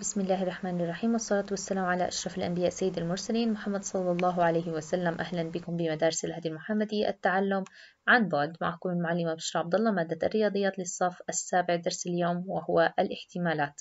بسم الله الرحمن الرحيم والصلاة والسلام على أشرف الأنبياء سيد المرسلين محمد صلى الله عليه وسلم أهلا بكم بمدارس الهدي المحمدي التعلم عن بعد معكم المعلمة بشرى عبد الله مادة الرياضيات للصف السابع درس اليوم وهو الاحتمالات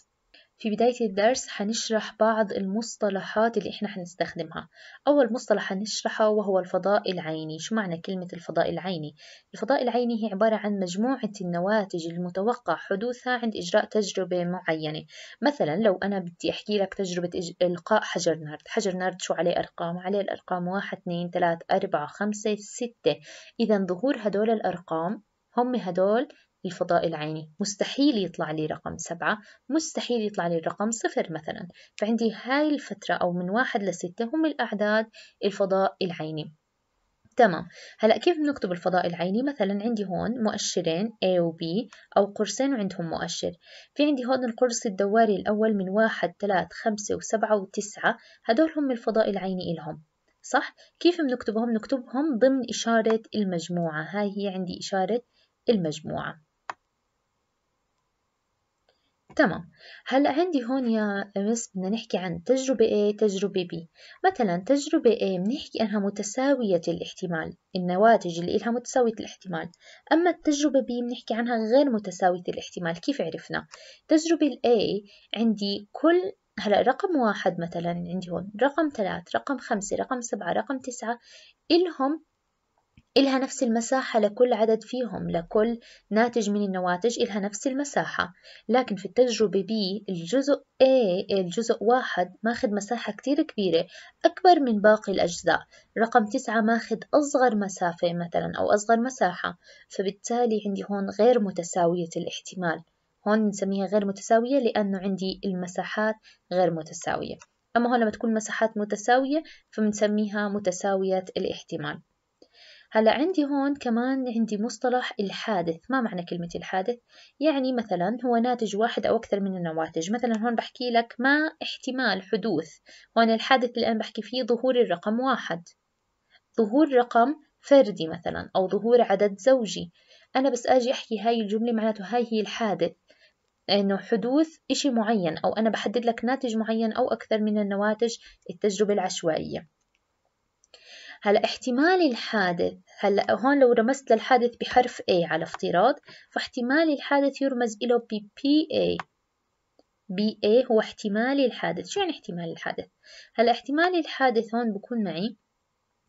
في بداية الدرس هنشرح بعض المصطلحات اللي احنا هنستخدمها أول مصطلح هنشرحه وهو الفضاء العيني شو معنى كلمة الفضاء العيني؟ الفضاء العيني هي عبارة عن مجموعة النواتج المتوقع حدوثها عند إجراء تجربة معينة مثلا لو أنا بدي أحكي لك تجربة إج... إلقاء حجر نارد حجر نارد شو عليه أرقام؟ عليه الأرقام واحد اثنين 3, أربعة خمسة ستة إذا ظهور هدول الأرقام هم هدول الفضاء العيني مستحيل يطلع لي رقم سبعة مستحيل يطلع لي الرقم صفر مثلا فعندي هاي الفترة أو من واحد لستة هم الأعداد الفضاء العيني تمام هلا كيف بنكتب الفضاء العيني مثلا عندي هون مؤشرين A و B أو قرصين وعندهم مؤشر في عندي هون القرص الدواري الأول من واحد ثلاث خمسة وسبعة وتسعة هدول هم الفضاء العيني إلهم صح كيف بنكتبهم نكتبهم ضمن إشارة المجموعة هاي هي عندي إشارة المجموعة تمام هلا عندي هون يا مس بدنا نحكي عن تجربة A تجربة B مثلا تجربة A بنحكي أنها متساوية الاحتمال النواتج اللي إلها متساوية الاحتمال أما التجربة B بنحكي عنها غير متساوية الاحتمال كيف عرفنا تجربة A عندي كل هلا رقم واحد مثلا عندي هون رقم ثلاث رقم خمسة رقم سبعة رقم تسعة إلهم إلها نفس المساحة لكل عدد فيهم لكل ناتج من النواتج إلها نفس المساحة لكن في التجربة B الجزء A الجزء واحد ماخذ مساحة كتير كبيرة أكبر من باقي الأجزاء رقم تسعة ماخذ أصغر مسافة مثلا أو أصغر مساحة فبالتالي عندي هون غير متساوية الاحتمال هون نسميها غير متساوية لأنه عندي المساحات غير متساوية أما هون لما تكون مساحات متساوية فبنسميها متساوية الاحتمال هلا عندي هون كمان عندي مصطلح الحادث ما معنى كلمة الحادث يعني مثلا هو ناتج واحد أو أكثر من النواتج مثلا هون بحكي لك ما احتمال حدوث هون الحادث اللي أنا بحكي فيه ظهور الرقم واحد ظهور رقم فردي مثلا أو ظهور عدد زوجي أنا بس أجي أحكي هاي الجملة معناته هاي هي الحادث إنه حدوث إشي معين أو أنا بحدد لك ناتج معين أو أكثر من النواتج التجربة العشوائية هلا احتمال الحادث هلا هون لو رمزت للحادث بحرف A على افتراض فاحتمال الحادث يرمز له ب PA BA هو احتمال الحادث شو يعني احتمال الحادث هلا احتمال الحادث هون بكون معي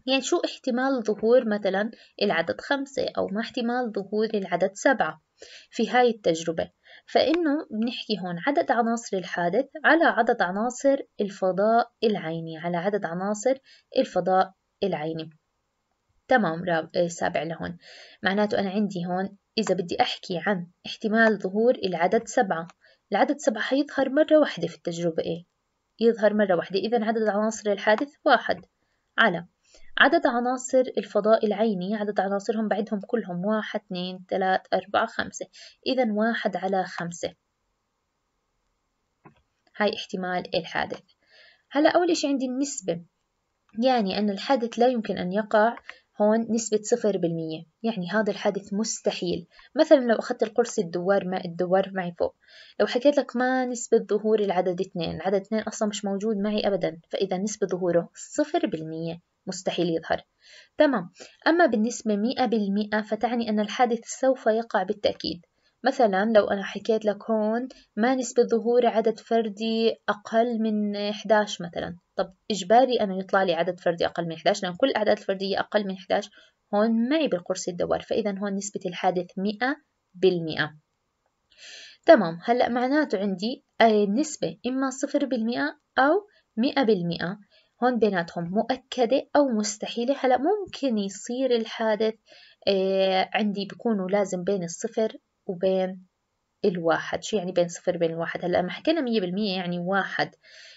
يعني شو احتمال ظهور مثلا العدد خمسة أو ما احتمال ظهور العدد سبعة في هاي التجربة فإنه بنحكي هون عدد عناصر الحادث على عدد عناصر الفضاء العيني على عدد عناصر الفضاء العيني تمام آه، سابع لهون معناته أنا عندي هون إذا بدي أحكي عن احتمال ظهور العدد سبعة العدد سبعة حيظهر مرة واحدة في التجربة إيه يظهر مرة واحدة إذا عدد عناصر الحادث واحد على عدد عناصر الفضاء العيني عدد عناصرهم بعدهم كلهم واحد اثنين ثلاث أربعة خمسة إذا واحد على خمسة هاي احتمال الحادث هلا أول إشي عندي النسبة يعني أن الحدث لا يمكن أن يقع هون نسبة صفر بالمية يعني هذا الحدث مستحيل مثلا لو أخذت القرص الدوار ما الدوار معي فوق لو حكيت لك ما نسبة ظهور العدد اثنين العدد اثنين أصلا مش موجود معي أبدا فإذا نسبة ظهوره صفر بالمية مستحيل يظهر تمام أما بالنسبة مئة بالمئة فتعني أن الحادث سوف يقع بالتأكيد مثلا لو أنا حكيت لك هون ما نسبة ظهور عدد فردي أقل من 11 مثلا طب إجباري أنه يطلع لي عدد فردي أقل من 11 لأن كل الأعداد الفردية أقل من 11 هون معي بالقرص الدوار فإذا هون نسبة الحادث 100% تمام هلأ معناته عندي النسبة إما 0% أو 100% هون بيناتهم مؤكدة أو مستحيلة هلأ ممكن يصير الحادث آه، عندي بيكونوا لازم بين الصفر وبين الواحد شو يعني بين صفر بين الواحد هلا لما حكينا مية بالمية يعني واحد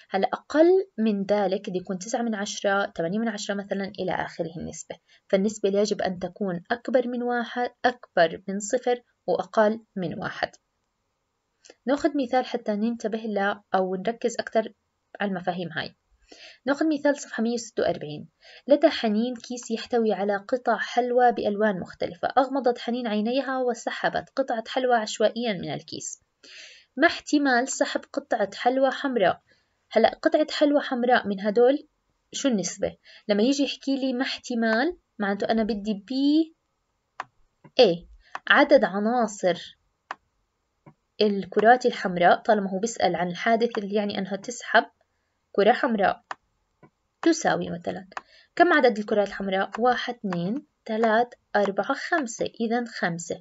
هلا أقل من ذلك بده يكون تسعة من عشرة تمانية من عشرة مثلا إلى آخره النسبة فالنسبة يجب أن تكون أكبر من واحد أكبر من صفر وأقل من واحد ناخذ مثال حتى ننتبه له أو نركز أكثر على المفاهيم هاي نأخذ مثال صفحة 146 لدى حنين كيس يحتوي على قطع حلوى بألوان مختلفة أغمضت حنين عينيها وسحبت قطعة حلوى عشوائيا من الكيس ما احتمال سحب قطعة حلوى حمراء هلأ قطعة حلوى حمراء من هدول شو النسبة لما يجي يحكي لي ما احتمال معناته أنا بدي بي A عدد عناصر الكرات الحمراء طالما هو بيسأل عن الحادث اللي يعني أنها تسحب كرة حمراء تساوي مثلا كم عدد الكرات الحمراء؟ واحد اثنين ثلاث أربعة خمسة إذا خمسة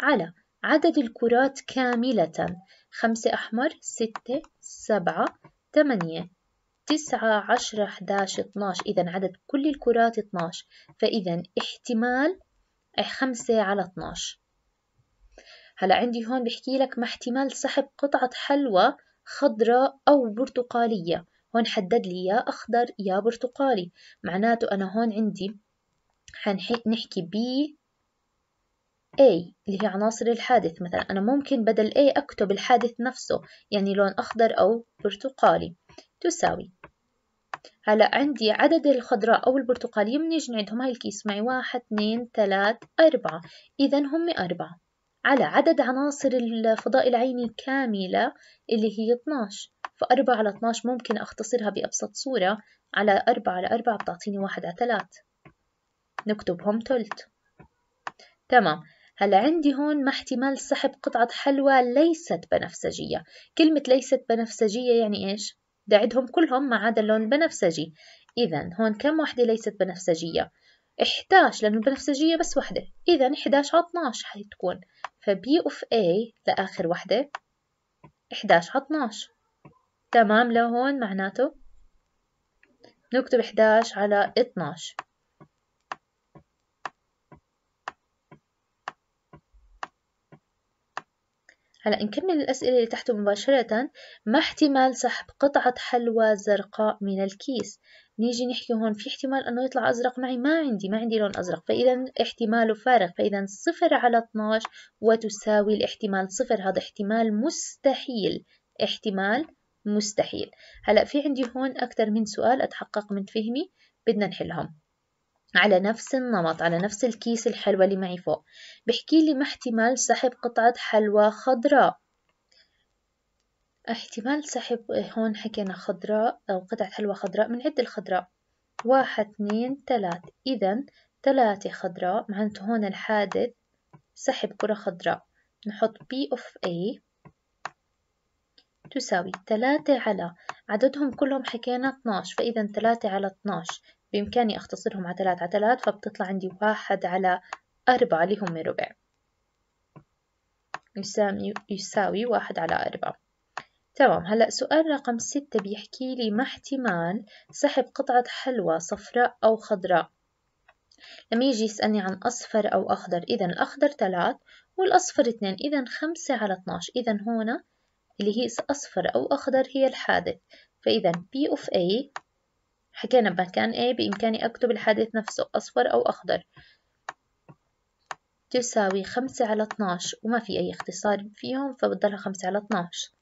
على عدد الكرات كاملة خمسة أحمر ستة سبعة ثمانية تسعة عشرة أحداش اتناش إذا عدد كل الكرات اتناش فإذا احتمال خمسة على اتناش هلا عندي هون بحكي لك ما احتمال سحب قطعة حلوى خضراء أو برتقالية هون حدد لي يا أخضر يا برتقالي معناته أنا هون عندي حنحكي ب A اللي هي عناصر الحادث مثلا أنا ممكن بدل A أكتب الحادث نفسه يعني لون أخضر أو برتقالي تساوي هلا عندي عدد الخضراء أو البرتقالية منيجي نعدهم هاي الكيس معي واحد اثنين ثلاث أربعة إذا هم أربعة على عدد عناصر الفضاء العيني كاملة اللي هي 12 فأربعة على اتناش ممكن أختصرها بأبسط صورة على أربعة على أربعة بتعطيني واحد على ثلاث نكتبهم تلت تمام هلا عندي هون ما احتمال سحب قطعة حلوى ليست بنفسجية كلمة ليست بنفسجية يعني إيش؟ دعدهم كلهم ما عدا اللون البنفسجي إذا هون كم وحدة ليست بنفسجية؟ 11 لأنه البنفسجية بس وحدة إذا 11 على 12 حتكون فبي اوف A لآخر وحدة 11 على 12 تمام لهون معناته نكتب 11 على 12 هلا نكمل الأسئلة اللي تحته مباشرة ما احتمال سحب قطعة حلوى زرقاء من الكيس نيجي نحكي هون في احتمال أنه يطلع أزرق معي ما عندي ما عندي لون أزرق فإذا احتماله فارغ فإذا صفر على 12 وتساوي الاحتمال صفر هذا احتمال مستحيل احتمال مستحيل هلا في عندي هون أكثر من سؤال أتحقق من فهمي بدنا نحلهم على نفس النمط على نفس الكيس الحلوى اللي معي فوق بحكي لي ما احتمال سحب قطعة حلوى خضراء احتمال سحب هون حكينا خضراء أو قطعة حلوى خضراء من عد الخضراء واحد اثنين ثلاث إذا ثلاثة خضراء معناته هون الحادث سحب كرة خضراء نحط P of A تساوي تلاتة على عددهم كلهم حكينا 12 فإذا تلاتة على 12 بإمكاني أختصرهم على 3 على 3 فبتطلع عندي واحد على أربعة اللي هم ربع يساوي واحد على أربعة تمام هلأ سؤال رقم ستة بيحكي لي ما احتمال سحب قطعة حلوى صفراء أو خضراء لما يجي يسألني عن أصفر أو أخضر إذا الأخضر 3 والأصفر اثنين إذا خمسة على 12 إذا هنا اللي هي أصفر أو أخضر هي الحادث فإذا P of A حكينا بمكان A بإمكاني أكتب الحادث نفسه أصفر أو أخضر تساوي خمسة على اتناش وما في أي اختصار فيهم فبضلها خمسة على اتناش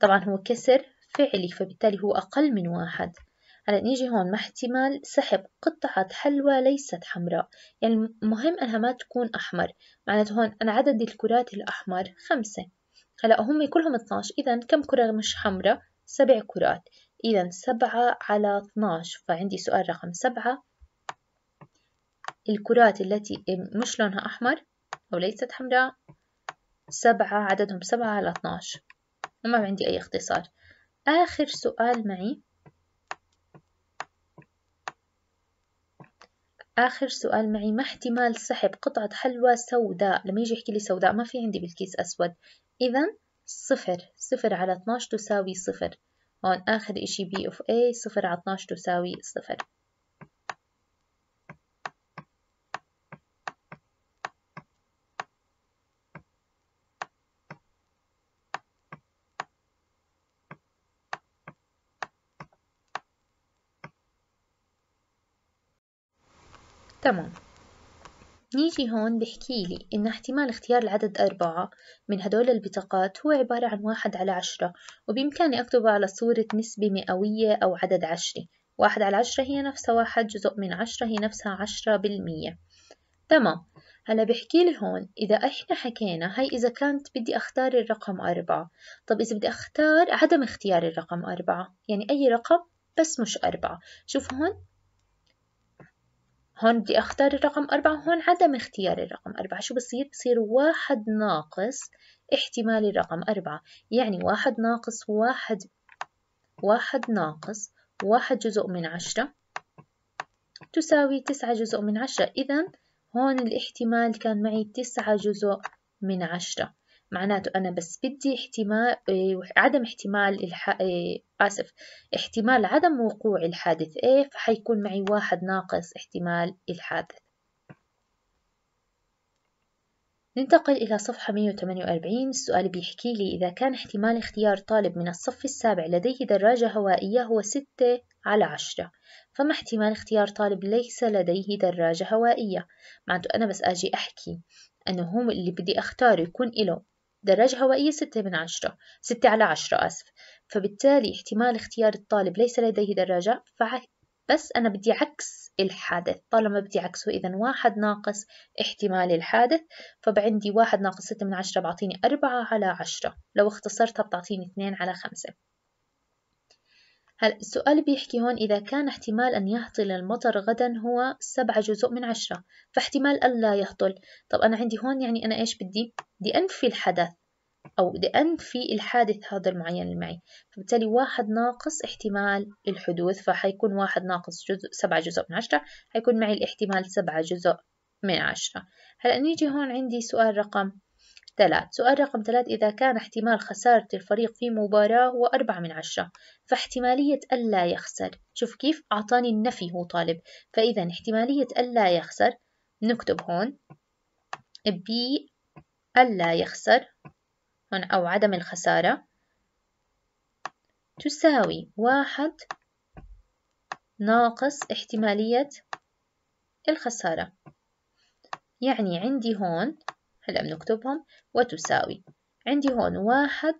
طبعا هو كسر فعلي فبالتالي هو أقل من واحد هلا نيجي هون مع احتمال سحب قطعة حلوى ليست حمراء يعني مهم أنها ما تكون أحمر معناته هون أنا عدد الكرات الأحمر خمسة هلا هم كلهم 12 إذا كم كرة مش حمراء؟ سبع كرات إذا 7 على 12 فعندي سؤال رقم 7 الكرات التي مش لونها أحمر أو ليست حمراء 7 عددهم 7 على 12 وما عندي أي اختصار آخر سؤال معي آخر سؤال معي ما احتمال سحب قطعة حلوى سوداء لما يجي يحكي لي سوداء ما في عندي بالكيس أسود إذا صفر صفر على 12 تساوي صفر هون آخر إشي بي أوف A صفر على 12 تساوي صفر تمام نيجي هون بحكيلي إن احتمال اختيار العدد أربعة من هدول البطاقات هو عبارة عن واحد على عشرة وبإمكاني أكتبه على صورة نسبة مئوية أو عدد عشري واحد على عشرة هي نفسها واحد جزء من عشرة هي نفسها عشرة بالمية تمام هلا بحكي لي هون إذا إحنا حكينا هاي إذا كانت بدي أختار الرقم أربعة طب إذا بدي أختار عدم اختيار الرقم أربعة يعني أي رقم بس مش أربعة شوف هون هون بدي اختار الرقم أربعة هون عدم اختيار الرقم أربعة شو بصير؟ بصير واحد ناقص احتمال الرقم أربعة يعني واحد ناقص واحد واحد ناقص واحد جزء من عشرة تساوي تسعة جزء من عشرة إذا هون الاحتمال كان معي تسعة جزء من عشرة معناته أنا بس بدي احتمال إيه، عدم احتمال الح... إيه، آسف احتمال عدم وقوع الحادث A إيه، فحيكون معي واحد ناقص احتمال الحادث ننتقل إلى صفحة 148 السؤال بيحكي لي إذا كان احتمال اختيار طالب من الصف السابع لديه دراجة هوائية هو 6 على 10 فما احتمال اختيار طالب ليس لديه دراجة هوائية معناته أنا بس أجي أحكي أنه هو اللي بدي أختاره يكون إله درجة هوائية ستة من عشرة ستة على عشرة آسف فبالتالي احتمال اختيار الطالب ليس لديه دراجة بس أنا بدي عكس الحادث طالما بدي عكسه إذا واحد ناقص احتمال الحادث فبعندي واحد ناقص ستة من عشرة بعطيني أربعة على عشرة لو اختصرتها بتعطيني اثنين على خمسة السؤال بيحكي هون إذا كان احتمال أن يهطل المطر غدا هو سبعة جزء من عشرة فاحتمال ألا يهطل طب أنا عندي هون يعني أنا إيش بدي بدي أنفي الحدث أو بدي أنفي الحادث هذا المعين اللي معي فبالتالي واحد ناقص احتمال الحدوث فحيكون واحد ناقص جزء سبعة جزء من عشرة حيكون معي الاحتمال سبعة جزء من عشرة هلأ نيجي هون عندي سؤال رقم ثلاث سؤال رقم ثلاث إذا كان احتمال خسارة الفريق في مباراة هو أربعة من عشرة فاحتمالية ألا يخسر شوف كيف أعطاني النفي هو طالب فإذا احتمالية ألا يخسر نكتب هون بي ألا يخسر أو عدم الخسارة تساوي واحد ناقص احتمالية الخسارة يعني عندي هون هلأ بنكتبهم وتساوي عندي هون واحد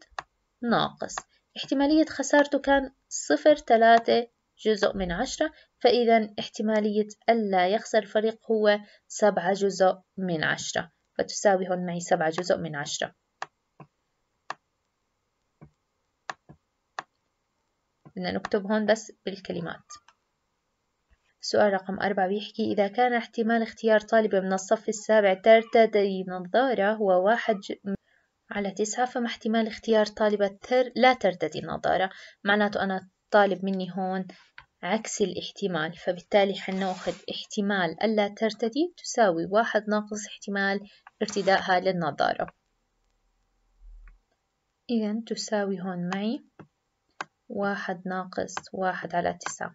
ناقص احتمالية خسارته كان صفر تلاتة جزء من عشرة فإذا احتمالية ألا يخسر الفريق هو سبعة جزء من عشرة فتساوي هون معي سبعة جزء من عشرة بدنا نكتب هون بس بالكلمات سؤال رقم أربعة بيحكي إذا كان احتمال اختيار طالبة من الصف السابع ترتدي نظارة هو واحد على تسعة فما احتمال اختيار طالبة تر... لا ترتدي نظارة معناته أنا طالب مني هون عكس الاحتمال فبالتالي حناخد احتمال ألا ترتدي تساوي واحد ناقص احتمال ارتدائها للنظارة إذن تساوي هون معي واحد ناقص واحد على تسعة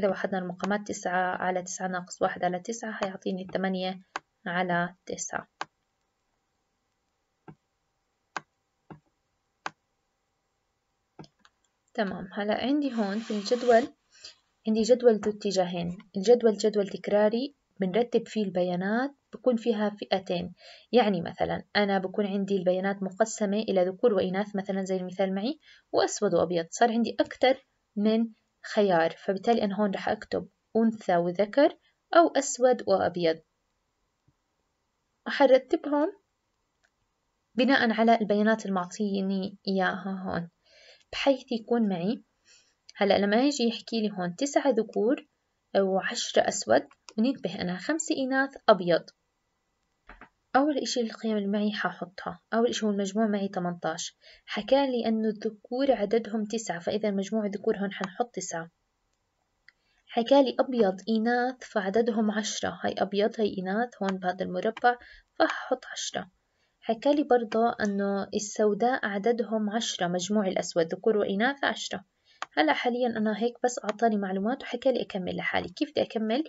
إذا وحدنا المقامات تسعة على تسعة ناقص واحد على تسعة هيعطيني ثمانية على تسعة تمام هلا عندي هون في الجدول عندي جدول ذو اتجاهين الجدول جدول تكراري بنرتب فيه البيانات بكون فيها فئتين يعني مثلا أنا بكون عندي البيانات مقسمة إلى ذكور وإناث مثلا زي المثال معي وأسود وأبيض صار عندي أكثر من خيار فبالتالي أنا هون رح أكتب أنثى وذكر أو أسود وأبيض وحرتبهم بناء على البيانات المعطيني إياها هون بحيث يكون معي هلأ لما يجي يحكي لي هون تسعة ذكور وعشرة أسود وننتبه أنا خمسة إناث أبيض أول إشي القيم المعي ححطها أول إشي هو المجموع معي تمنتاش لي أنه الذكور عددهم تسعة فإذا مجموع الذكور هون حنحط تسعة لي أبيض إناث فعددهم عشرة هاي أبيض هاي إناث هون بهذا المربع فححط عشرة لي برضه أنه السوداء عددهم عشرة مجموع الأسود ذكور وإناث عشرة هلا حاليا أنا هيك بس أعطاني معلومات وحكى لي أكمل لحالي كيف بدي أكمل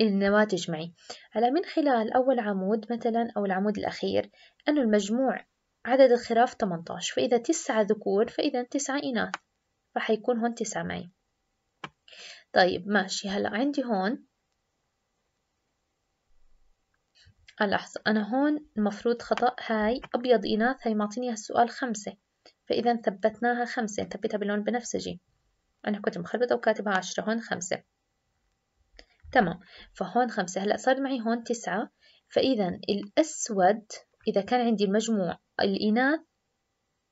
النواتج معي هلا من خلال أول عمود مثلا أو العمود الأخير أنه المجموع عدد الخراف 18 فإذا تسعة ذكور فإذا تسعة إناث راح يكون هون تسعة معي طيب ماشي هلا عندي هون آه، لحظة أنا هون المفروض خطأ هاي أبيض إناث هاي معطيني هالسؤال خمسة فإذا ثبتناها خمسة نثبتها باللون بنفسجي أنا كنت مخربطة وكاتبها عشرة هون خمسة تمام فهون خمسة هلأ صار معي هون تسعة فإذا الأسود إذا كان عندي المجموع الإناث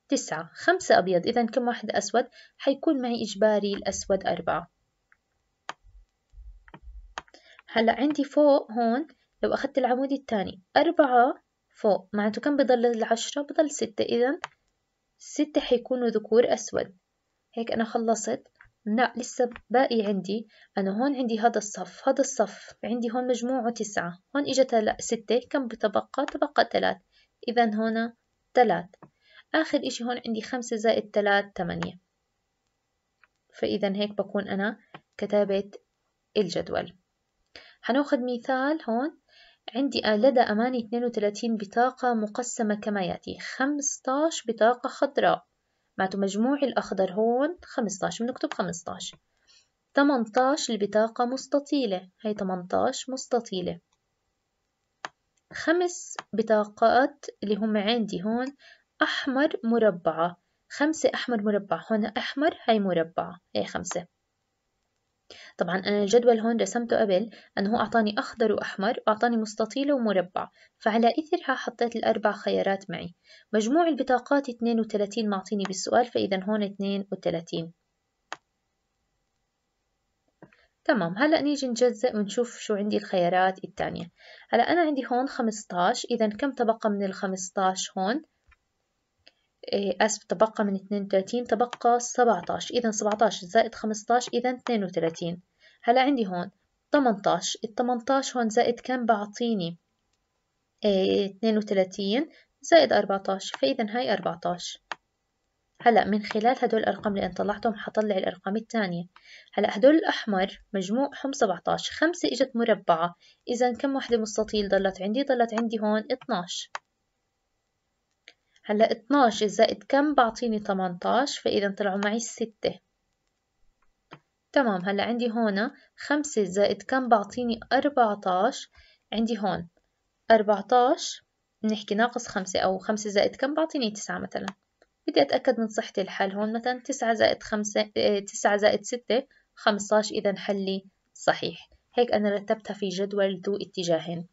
تسعة خمسة أبيض إذا كم واحد أسود حيكون معي إجباري الأسود أربعة هلأ عندي فوق هون لو أخذت العمود الثاني أربعة فوق معناته كم بضل العشرة بضل ستة إذا ستة حيكونوا ذكور أسود هيك أنا خلصت لا لسه باقي عندي أنا هون عندي هذا الصف هذا الصف عندي هون مجموعه تسعة هون إجت هلا ستة كم بتبقى تبقى ثلاث إذا هنا ثلاث آخر إشي هون عندي خمسة زائد ثلاث تمانية فإذا هيك بكون أنا كتبت الجدول هنأخذ مثال هون عندي آه، لدى أماني 32 بطاقة مقسمة كما يأتي 15 بطاقة خضراء معناته مجموع الأخضر هون 15 بنكتب 15 18 البطاقة مستطيلة هي 18 مستطيلة خمس بطاقات اللي هم عندي هون أحمر مربعة خمسة أحمر مربعة هون أحمر هي مربعة هي خمسة طبعا أنا الجدول هون رسمته قبل أنه هو أعطاني أخضر وأحمر وأعطاني مستطيل ومربع فعلى إثرها حطيت الأربع خيارات معي مجموع البطاقات 32 معطيني بالسؤال فإذا هون 32 تمام هلأ نيجي نجزئ ونشوف شو عندي الخيارات الثانية هلأ أنا عندي هون 15 إذا كم تبقى من ال 15 هون آه، أسف تبقى من 32 تبقى 17 إذا 17 زائد 15 إذا 32 هلا عندي هون 18 ال 18 هون زائد كم بعطيني 32 آه، زائد 14 فإذا هاي 14 هلا من خلال هدول الأرقام اللي أنا طلعتهم حطلع الأرقام الثانية هلا هدول الأحمر مجموعهم 17 خمسة إجت مربعة إذا كم وحدة مستطيل ضلت عندي ضلت عندي هون 12 هلا 12 زائد كم بعطيني 18 فإذا طلعوا معي 6 تمام هلا عندي هون 5 زائد كم بعطيني 14 عندي هون 14 بنحكي ناقص 5 أو 5 زائد كم بعطيني 9 مثلا بدي أتأكد من صحة الحل هون مثلا 9 زائد 5 9 آه، زائد 6 15 إذا حلي صحيح هيك أنا رتبتها في جدول ذو اتجاهين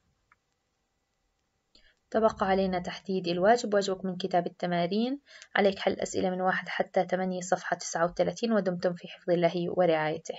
تبقى علينا تحديد الواجب واجبك من كتاب التمارين عليك حل أسئلة من واحد حتى 8 صفحة 39 ودمتم في حفظ الله ورعايته